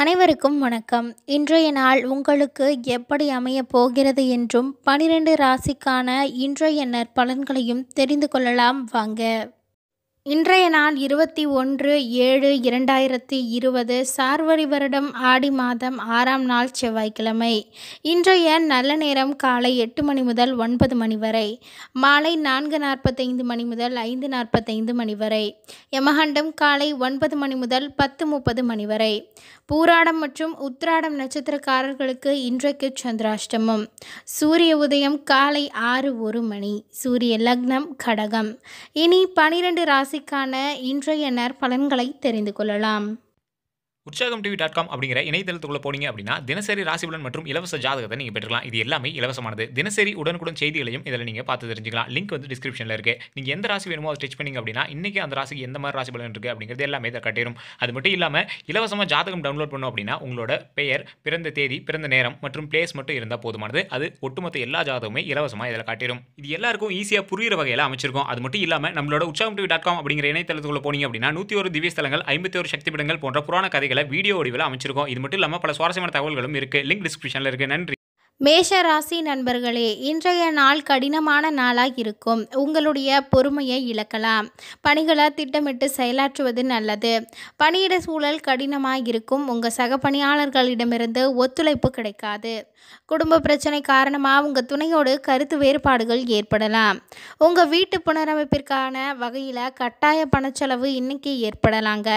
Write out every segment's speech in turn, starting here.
அனைவருக்கும் வணக்கம் இன்றைய நாள் உங்களுக்கு எப்படி அமையப் போகிறது என்றும் பனிரெண்டு ராசிக்கான இன்றைய நற்பலன்களையும் தெரிந்து கொள்ளலாம் வாங்க இன்றைய நாள் இருபத்தி ஒன்று ஏழு இரண்டாயிரத்தி இருபது சார்வரி வருடம் ஆடி மாதம் ஆறாம் நாள் செவ்வாய்க்கிழமை இன்றைய நல்ல நேரம் காலை எட்டு மணி முதல் ஒன்பது மணி வரை மாலை நான்கு நாற்பத்தைந்து மணி முதல் ஐந்து நாற்பத்தைந்து மணி வரை யமகண்டம் காலை ஒன்பது மணி முதல் பத்து முப்பது மணி வரை பூராடம் மற்றும் உத்ராடம் நட்சத்திரக்காரர்களுக்கு இன்றைக்கு சந்திராஷ்டமம் சூரிய உதயம் காலை ஆறு ஒரு மணி சூரிய லக்னம் கடகம் இனி பனிரெண்டு ராசி ராசிக்கான இன்றைய நற்பலன்களை தெரிந்து கொள்ளலாம் உற்சாகம் டிவி டாட் காம் அப்படிங்கிற இணையதளத்துக்குள்ள போனீங்க அப்படின்னா தினசரி ராசிபலன் மற்றும் இலவச ஜாதகத்தை நீங்கள் பெற்றுக்கலாம் இது எல்லாமே இலவசமானது தினசரி உடனுக்குடன் செய்திகளையும் இதில் நீங்கள் பார்த்து தெரிஞ்சுக்கலாம் லிங்க் வந்து டிஸ்கிரிப்ஷனில் இருக்கு நீங்கள் எந்த ராசி வேணுமோ அதை ஸ்டிச் பண்ணிங்க அப்படின்னா இன்றைக்கி அந்த ராசிக்கு எந்த மாதிரி ராசி பலன் இருக்குது அப்படிங்கிறது எல்லாமே இதை கட்டிடும் அது மட்டும் இல்லாமல் இலவசமாக ஜாதகம் டவுன்லோட் பண்ணோம் அப்படின்னா உங்களோட பெயர் பிறந்த தேதி பிறந்த நேரம் மற்றும் பிளேஸ் மட்டும் இருந்தால் போதுமானது அது ஒட்டுமொத்த எல்லா ஜாதகமே இலவசமாக இதில் காட்டிடும் இது எல்லாருக்கும் ஈஸியாக புரிகிற வகையில் அமைச்சிருக்கும் அது மட்டும் இல்லாமல் நம்மளோட உற்சாகம் டிவி டாட் காம் அப்படிங்கிற இணையதளத்துக்குள்ள போனீங்க அப்படின்னா நூற்றி ஒரு திவ்யஸ்தலங்கள் ஐம்பத்தி ஒரு சக்திபிடங்கள் போன்ற புராண கதைகள் தகவல்களை வீடியோ வடிவில் அமைச்சிருக்கோம் இது மட்டும் இல்லாமல் பல சுவாரஸ்யமான தகவல்களும் இருக்குது லிங்க் டிஸ்கிரிப்ஷனில் இருக்குது நன்றி மேஷ ராசி நண்பர்களே இன்றைய நாள் கடினமான நாளாக இருக்கும் உங்களுடைய பொறுமையை இழக்கலாம் பணிகளை திட்டமிட்டு செயலாற்றுவது நல்லது பணியிட சூழல் கடினமாக இருக்கும் உங்கள் சக பணியாளர்களிடமிருந்து ஒத்துழைப்பு கிடைக்காது குடும்ப பிரச்சனை காரணமாக உங்கள் துணையோடு கருத்து வேறுபாடுகள் ஏற்படலாம் உங்கள் வீட்டு புனரமைப்பிற்கான வகையில் கட்டாய பணச்செலவு இன்றைக்கி ஏற்படலாங்க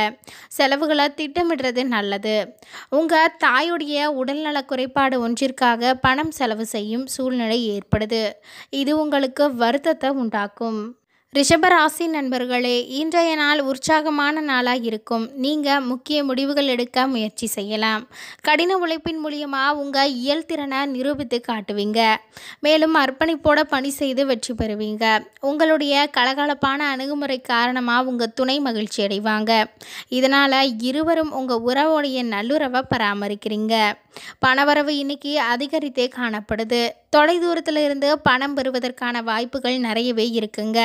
செலவுகளை திட்டமிடுறது நல்லது உங்கள் தாயுடைய உடல்நல குறைபாடு ஒன்றிற்காக பணம் செலவு செய்யும் சூழ்நிலை ஏற்படுது இது உங்களுக்கு வருத்தத்தை உண்டாக்கும் ரிஷபராசி நண்பர்களே இன்றைய நாள் உற்சாகமான நாளாக இருக்கும் நீங்கள் முக்கிய முடிவுகள் எடுக்க முயற்சி செய்யலாம் கடின உழைப்பின் மூலியமாக உங்கள் இயல்திறனை நிரூபித்து காட்டுவீங்க மேலும் அர்ப்பணிப்போட பணி செய்து வெற்றி பெறுவீங்க உங்களுடைய கலகலப்பான அணுகுமுறை காரணமாக உங்கள் துணை மகிழ்ச்சி அடைவாங்க இதனால் இருவரும் உங்கள் உறவுடைய நல்லுறவை பராமரிக்கிறீங்க பணவரவு இன்னைக்கு அதிகரித்தே காணப்படுது தொலைதூரத்தில் இருந்து பணம் பெறுவதற்கான வாய்ப்புகள் நிறையவே இருக்குங்க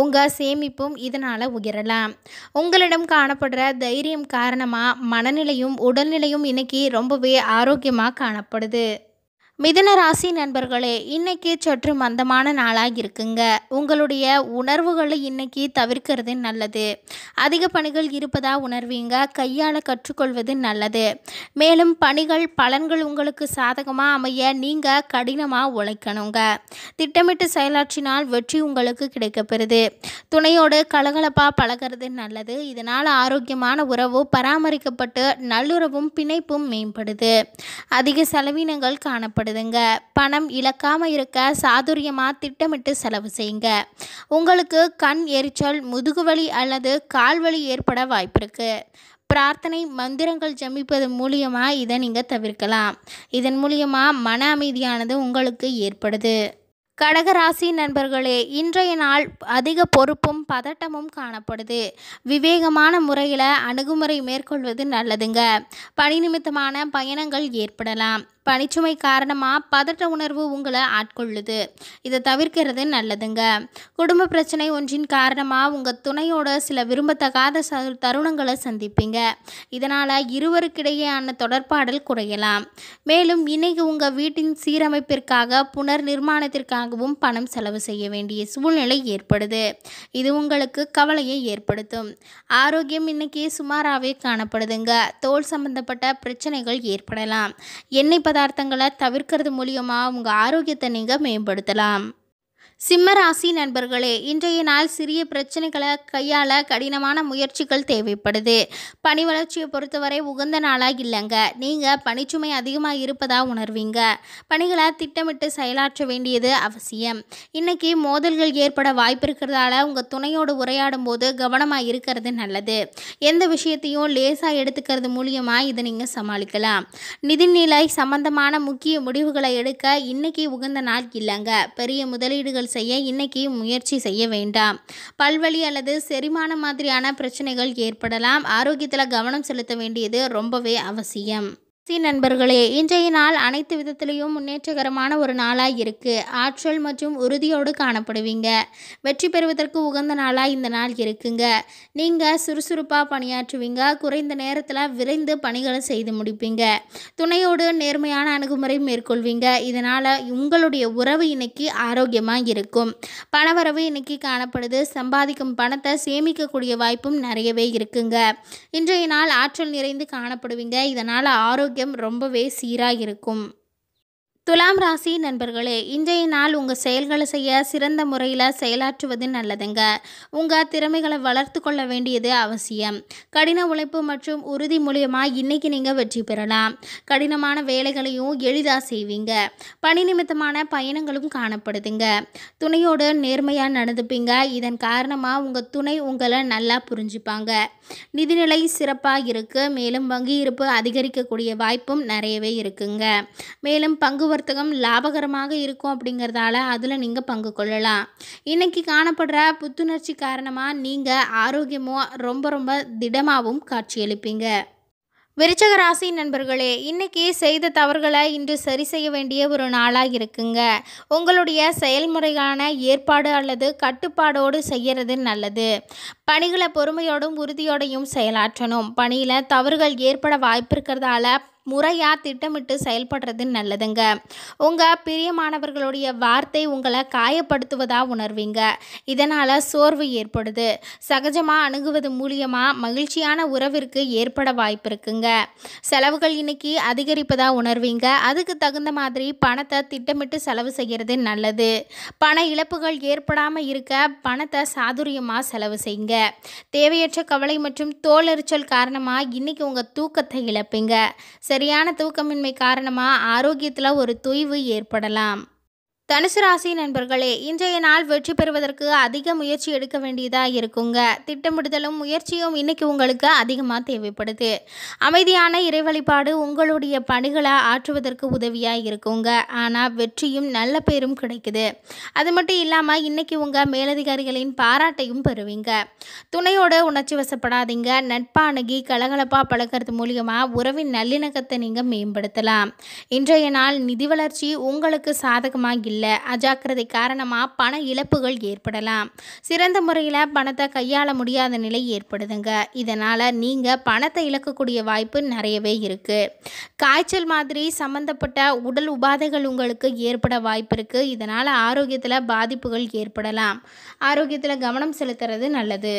உங்கள் சேமிப்பும் இதனால் உயரலாம் உங்களிடம் காணப்படுற தைரியம் காரணமாக மனநிலையும் உடல்நிலையும் இன்றைக்கி ரொம்பவே ஆரோக்கியமாக காணப்படுது மிதன ராசி நண்பர்களே இன்னைக்கு சற்று மந்தமான நாளாக இருக்குங்க உங்களுடைய உணர்வுகளை இன்னைக்கு தவிர்க்கிறது நல்லது அதிக பணிகள் இருப்பதா உணர்வீங்க கையால் கற்றுக்கொள்வது நல்லது மேலும் பணிகள் பலன்கள் உங்களுக்கு சாதகமாக அமைய நீங்கள் கடினமாக உழைக்கணுங்க திட்டமிட்டு செயலாற்றினால் வெற்றி உங்களுக்கு கிடைக்கப்பெறுது துணையோடு கலகலப்பாக பழகிறது நல்லது இதனால் ஆரோக்கியமான உறவு பராமரிக்கப்பட்டு நல்லுறவும் பிணைப்பும் மேம்படுது அதிக செலவினங்கள் காணப்படும் பயன்படுதுங்க பணம் இழக்காமல் இருக்க சாதுரியமாக திட்டமிட்டு செலவு செய்யுங்க உங்களுக்கு கண் எரிச்சல் முதுகுவலி அல்லது கால்வலி ஏற்பட வாய்ப்பு பிரார்த்தனை மந்திரங்கள் ஜமிப்பது மூலியமாக இதை நீங்கள் தவிர்க்கலாம் இதன் மூலியமாக மன அமைதியானது உங்களுக்கு ஏற்படுது கடகராசி நண்பர்களே இன்றைய நாள் அதிக பொறுப்பும் பதட்டமும் காணப்படுது விவேகமான முறையில் அணுகுமுறை மேற்கொள்வது நல்லதுங்க பணி நிமித்தமான பயணங்கள் ஏற்படலாம் பனிச்சுமை காரணமாக பதட்ட உணர்வு உங்களை ஆட்கொள்ளுது இதை தவிர்க்கிறது நல்லதுங்க குடும்ப பிரச்சனை ஒன்றின் காரணமாக உங்கள் துணையோட சில விரும்பத்தகாத தருணங்களை சந்திப்பீங்க இதனால் இருவருக்கிடையேயான தொடர்பாடல் குறையலாம் மேலும் இன்னைக்கு உங்கள் வீட்டின் சீரமைப்பிற்காக புனர் நிர்மாணத்திற்காகவும் பணம் செலவு செய்ய வேண்டிய சூழ்நிலை ஏற்படுது இது உங்களுக்கு கவலையை ஏற்படுத்தும் ஆரோக்கியம் இன்னைக்கு சுமாராகவே காணப்படுதுங்க தோல் சம்பந்தப்பட்ட பிரச்சனைகள் ஏற்படலாம் எண்ணெய் பதார்த்தங்களை தவிர்க்கிறது மூலியமாக உங்கள் ஆரோக்கியத்தை நீங்கள் மேம்படுத்தலாம் சிம்மராசி நண்பர்களே இன்றைய நாள் சிறிய பிரச்சனைகளை கையாள கடினமான முயற்சிகள் தேவைப்படுது பணி வளர்ச்சியை பொறுத்தவரை உகந்த நாளாக இல்லைங்க நீங்கள் பணிச்சுமை அதிகமாக இருப்பதாக உணர்வீங்க பணிகளை திட்டமிட்டு செயலாற்ற வேண்டியது அவசியம் இன்னைக்கு மோதல்கள் ஏற்பட வாய்ப்பு இருக்கிறதால உங்கள் துணையோடு உரையாடும் போது கவனமாக இருக்கிறது நல்லது எந்த விஷயத்தையும் லேசாக எடுத்துக்கிறது மூலியமாக இதை நீங்கள் சமாளிக்கலாம் நிதிநிலை சம்பந்தமான முக்கிய முடிவுகளை எடுக்க இன்னைக்கு உகந்த நாள் இல்லைங்க பெரிய முதலீடுகள் செய்ய இன்னைக்கு முயற்சி செய்ய வேண்டாம் பல்வழி அல்லது செரிமான மாதிரியான பிரச்சனைகள் ஏற்படலாம் ஆரோக்கியத்தில் கவனம் செலுத்த வேண்டியது ரொம்பவே அவசியம் சி நண்பர்களே இன்றைய நாள் அனைத்து விதத்திலையும் முன்னேற்றகரமான ஒரு நாளாக இருக்குது ஆற்றல் மற்றும் உறுதியோடு காணப்படுவீங்க வெற்றி பெறுவதற்கு உகந்த நாளாக இந்த நாள் இருக்குங்க நீங்கள் சுறுசுறுப்பாக பணியாற்றுவீங்க குறைந்த நேரத்தில் விரைந்து பணிகளை செய்து முடிப்பீங்க துணையோடு நேர்மையான அணுகுமுறை மேற்கொள்வீங்க இதனால் உங்களுடைய உறவு இன்னைக்கு ஆரோக்கியமாக இருக்கும் பணவரவு இன்னைக்கு காணப்படுது சம்பாதிக்கும் பணத்தை சேமிக்கக்கூடிய வாய்ப்பும் நிறையவே இருக்குங்க இன்றைய நாள் ஆற்றல் நிறைந்து காணப்படுவீங்க இதனால் ஆரோக்கிய ஆரோக்கியம் ரொம்பவே சீராக இருக்கும் துலாம் ராசி நண்பர்களே இன்றைய நாள் உங்கள் செயல்களை செய்ய சிறந்த முறையில் செயலாற்றுவது நல்லதுங்க உங்கள் திறமைகளை வளர்த்து கொள்ள வேண்டியது அவசியம் கடின உழைப்பு மற்றும் உறுதி மூலியமாக இன்றைக்கி நீங்கள் வெற்றி பெறலாம் கடினமான வேலைகளையும் எளிதாக செய்வீங்க பணி நிமித்தமான பயணங்களும் காணப்படுதுங்க துணையோடு நேர்மையாக நடந்துப்பீங்க இதன் காரணமாக உங்கள் துணை உங்களை நல்லா புரிஞ்சுப்பாங்க நிதிநிலை சிறப்பாக இருக்குது மேலும் வங்கி இருப்பு அதிகரிக்கக்கூடிய வாய்ப்பும் நிறையவே இருக்குங்க மேலும் பங்கு வர்த்தகம் லாபகரமாக இருக்கும் அப்படிங்கிறதால அதில் நீங்கள் பங்கு கொள்ளலாம் இன்றைக்கி காணப்படுற புத்துணர்ச்சி காரணமாக நீங்கள் ஆரோக்கியமோ ரொம்ப ரொம்ப திடமாகவும் காட்சியளிப்பீங்க விருச்சக ராசி நண்பர்களே இன்றைக்கி செய்த தவறுகளை இன்று சரி செய்ய வேண்டிய ஒரு நாளாக இருக்குங்க உங்களுடைய செயல்முறைகளான ஏற்பாடு அல்லது கட்டுப்பாடோடு செய்கிறது நல்லது பணிகளை பொறுமையோடும் உறுதியோடையும் செயலாற்றணும் பணியில் தவறுகள் ஏற்பட வாய்ப்பு இருக்கிறதால முறையாக திட்டமிட்டு செயல்படுறது நல்லதுங்க உங்கள் பிரியமானவர்களுடைய வார்த்தை உங்களை காயப்படுத்துவதாக உணர்வீங்க இதனால் சோர்வு ஏற்படுது சகஜமாக அணுகுவது மூலியமாக மகிழ்ச்சியான உறவிற்கு ஏற்பட வாய்ப்பு இருக்குங்க செலவுகள் இன்னைக்கு அதிகரிப்பதாக உணர்வீங்க அதுக்கு தகுந்த மாதிரி பணத்தை திட்டமிட்டு செலவு செய்கிறது நல்லது பண இழப்புகள் ஏற்படாமல் இருக்க பணத்தை சாதுரியமாக செலவு செய்யுங்க தேவையற்ற கவலை மற்றும் எரிச்சல் காரணமாக இன்றைக்கி உங்கள் தூக்கத்தை இழப்பீங்க சரியான தூக்கமின்மை காரணமாக ஆரோக்கியத்தில் ஒரு தொய்வு ஏற்படலாம் தனுசு ராசி நண்பர்களே இன்றைய நாள் வெற்றி பெறுவதற்கு அதிக முயற்சி எடுக்க வேண்டியதாக இருக்குங்க திட்டமிடுதலும் முயற்சியும் இன்னைக்கு உங்களுக்கு அதிகமாக தேவைப்படுது அமைதியான இறை வழிபாடு உங்களுடைய பணிகளை ஆற்றுவதற்கு உதவியாக இருக்குங்க ஆனால் வெற்றியும் நல்ல பேரும் கிடைக்குது அது மட்டும் இல்லாமல் இன்னைக்கு உங்கள் மேலதிகாரிகளின் பாராட்டையும் பெறுவீங்க துணையோடு உணர்ச்சி வசப்படாதீங்க நட்பாணுகி கலகலப்பாக பழகிறது மூலியமாக உறவின் நல்லிணக்கத்தை நீங்கள் மேம்படுத்தலாம் இன்றைய நாள் நிதி வளர்ச்சி உங்களுக்கு சாதகமாக இல்லை அஜாக்கிரதை காரணமாக பண இழப்புகள் ஏற்படலாம் சிறந்த முறையில் பணத்தை கையாள முடியாத நிலை ஏற்படுதுங்க இதனால் நீங்கள் பணத்தை இழக்கக்கூடிய வாய்ப்பு நிறையவே இருக்குது காய்ச்சல் மாதிரி சம்மந்தப்பட்ட உடல் உபாதைகள் உங்களுக்கு ஏற்பட வாய்ப்பு இருக்குது இதனால் ஆரோக்கியத்தில் பாதிப்புகள் ஏற்படலாம் ஆரோக்கியத்தில் கவனம் செலுத்துறது நல்லது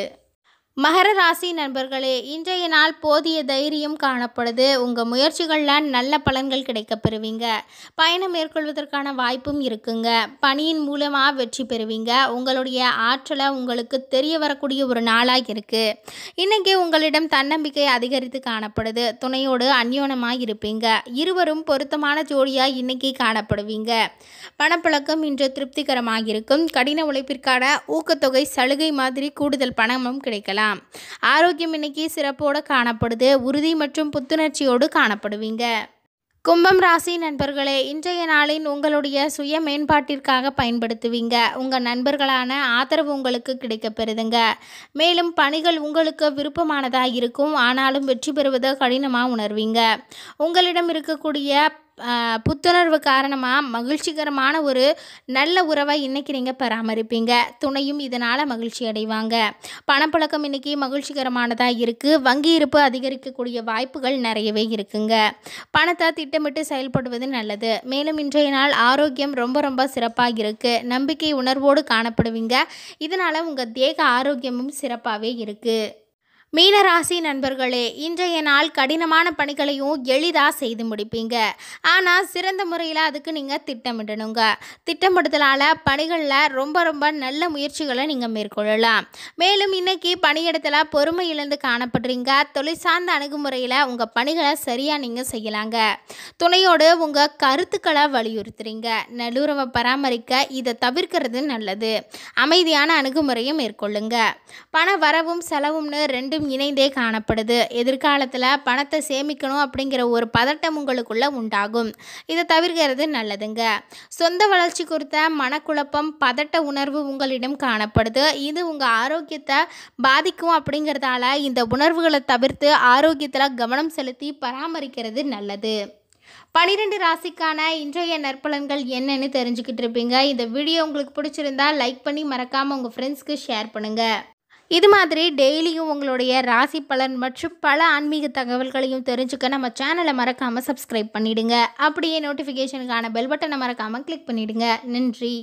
மகர ராசி நண்பர்களே இன்றைய நாள் போதிய தைரியம் காணப்படுது உங்கள் முயற்சிகளில் நல்ல பலன்கள் கிடைக்க பெறுவீங்க பயணம் மேற்கொள்வதற்கான வாய்ப்பும் இருக்குங்க பணியின் மூலமாக வெற்றி பெறுவீங்க உங்களுடைய ஆற்றலை உங்களுக்கு தெரிய வரக்கூடிய ஒரு நாளாக இருக்குது இன்றைக்கி உங்களிடம் தன்னம்பிக்கை அதிகரித்து காணப்படுது துணையோடு அந்யோனமாக இருப்பீங்க இருவரும் பொருத்தமான ஜோடியாக இன்றைக்கி காணப்படுவீங்க பணப்பழக்கம் இன்று திருப்திகரமாக இருக்கும் கடின உழைப்பிற்கான ஊக்கத்தொகை சலுகை மாதிரி கூடுதல் பணமும் கிடைக்கலாம் சொல்லலாம் ஆரோக்கியம் இன்னைக்கு சிறப்போடு காணப்படுது உறுதி மற்றும் புத்துணர்ச்சியோடு காணப்படுவீங்க கும்பம் ராசி நண்பர்களே இன்றைய நாளின் உங்களுடைய சுய மேம்பாட்டிற்காக பயன்படுத்துவீங்க உங்கள் நண்பர்களான ஆதரவு உங்களுக்கு கிடைக்க பெறுதுங்க மேலும் பணிகள் உங்களுக்கு விருப்பமானதாக இருக்கும் ஆனாலும் வெற்றி பெறுவதை கடினமாக உணர்வீங்க உங்களிடம் இருக்கக்கூடிய புத்துணர்வு காரணமாக மகிழ்ச்சிகரமான ஒரு நல்ல உறவை இன்றைக்கி நீங்கள் பராமரிப்பீங்க துணையும் இதனால் மகிழ்ச்சி அடைவாங்க பணப்பழக்கம் இன்றைக்கி மகிழ்ச்சிகரமானதாக இருக்குது வங்கி இருப்பு அதிகரிக்கக்கூடிய வாய்ப்புகள் நிறையவே இருக்குங்க பணத்தை திட்டமிட்டு செயல்படுவது நல்லது மேலும் இன்றைய நாள் ஆரோக்கியம் ரொம்ப ரொம்ப சிறப்பாக இருக்குது நம்பிக்கை உணர்வோடு காணப்படுவீங்க இதனால் உங்கள் தேக ஆரோக்கியமும் சிறப்பாகவே இருக்குது மீனராசி நண்பர்களே இன்றைய நாள் கடினமான பணிகளையும் எளிதாக செய்து முடிப்பீங்க ஆனால் சிறந்த முறையில் அதுக்கு நீங்கள் திட்டமிடணுங்க திட்டமிடுதலால் பணிகளில் ரொம்ப ரொம்ப நல்ல முயற்சிகளை நீங்கள் மேற்கொள்ளலாம் மேலும் இன்றைக்கி பணியிடத்தில் பொறுமை இழந்து காணப்படுறீங்க தொழில் சார்ந்த அணுகுமுறையில் உங்கள் பணிகளை சரியாக நீங்கள் செய்யலாங்க துணையோடு உங்கள் கருத்துக்களை வலியுறுத்துறீங்க நல்லுறவை பராமரிக்க இதை தவிர்க்கிறது நல்லது அமைதியான அணுகுமுறையும் மேற்கொள்ளுங்க பண வரவும் செலவும்னு ரெண்டும் இணைந்தே காணப்படுது எதிர்காலத்தில் பணத்தை சேமிக்கணும் அப்படிங்கிற ஒரு பதட்டம் உங்களுக்குள்ளே உண்டாகும் இதை தவிர்க்கிறது நல்லதுங்க சொந்த வளர்ச்சி குறித்த மனக்குழப்பம் பதட்ட உணர்வு உங்களிடம் காணப்படுது இது உங்கள் ஆரோக்கியத்தை பாதிக்கும் அப்படிங்கிறதால இந்த உணர்வுகளை தவிர்த்து ஆரோக்கியத்தில் கவனம் செலுத்தி பராமரிக்கிறது நல்லது பனிரெண்டு ராசிக்கான இன்றைய நற்பலன்கள் என்னன்னு தெரிஞ்சுக்கிட்டு இருப்பீங்க இந்த வீடியோ உங்களுக்கு பிடிச்சிருந்தா லைக் பண்ணி மறக்காமல் உங்கள் ஃப்ரெண்ட்ஸ்க்கு ஷேர் பண்ணுங்கள் இது மாதிரி டெய்லியும் உங்களுடைய ராசி பலன் மற்றும் பல ஆன்மீக தகவல்களையும் தெரிஞ்சுக்க நம்ம சேனலை மறக்காமல் சப்ஸ்கிரைப் பண்ணிவிடுங்க அப்படியே நோட்டிஃபிகேஷனுக்கான பெல் பட்டனை மறக்காமல் கிளிக் பண்ணிவிடுங்க நன்றி